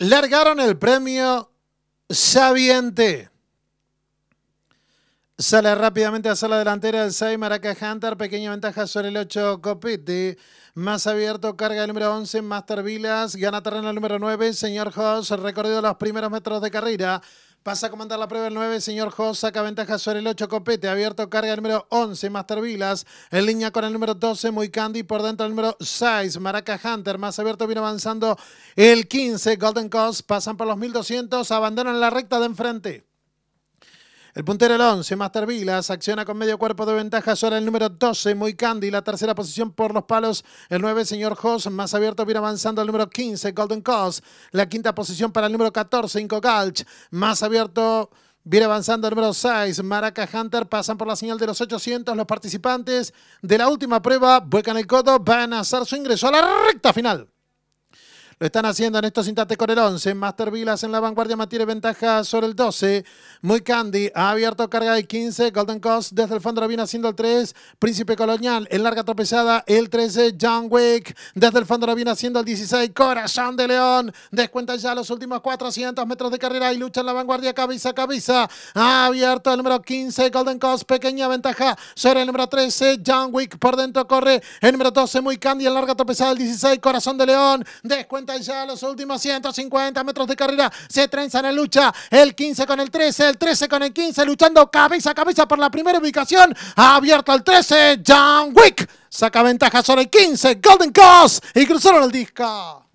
largaron el premio Sabiente. Sale rápidamente hacia la delantera el 6, Maraca Hunter, pequeña ventaja sobre el 8, Copiti. Más abierto, carga el número 11, Master Vilas, gana terreno el número 9, señor Hoss, recorrido los primeros metros de carrera. Pasa a comandar la prueba el 9, señor Jos, saca ventaja sobre el 8, Copete, abierto carga el número 11, Master Vilas, en línea con el número 12, Muy Candy, por dentro el número 6, Maraca Hunter, más abierto viene avanzando el 15, Golden Coast, pasan por los 1200, abandonan la recta de enfrente. El puntero el 11, Master Villas, acciona con medio cuerpo de ventaja, ahora el número 12, Muy Candy, la tercera posición por los palos, el 9, señor Hoss, más abierto viene avanzando el número 15, Golden Cos, la quinta posición para el número 14, Inco Galch, más abierto... Viene avanzando el número 6, Maraca Hunter, pasan por la señal de los 800 los participantes de la última prueba, vuelcan el codo, van a hacer su ingreso a la recta final. Lo están haciendo en estos instantes con el 11. Master Villas en la vanguardia mantiene ventaja sobre el 12. Muy Candy ha abierto carga de 15. Golden Coast desde el fondo lo viene haciendo el 3. Príncipe Colonial en larga tropezada el 13. John Wick desde el fondo lo viene haciendo el 16. Corazón de León descuenta ya los últimos 400 metros de carrera y lucha en la vanguardia cabeza a cabeza. Ha abierto el número 15. Golden Coast pequeña ventaja sobre el número 13. John Wick por dentro corre el número 12. Muy Candy en larga tropezada el 16. Corazón de León descuenta y ya los últimos 150 metros de carrera se trenzan en lucha. El 15 con el 13, el 13 con el 15, luchando cabeza a cabeza por la primera ubicación. Abierto el 13, John Wick saca ventaja sobre el 15, Golden cross y cruzaron el disco.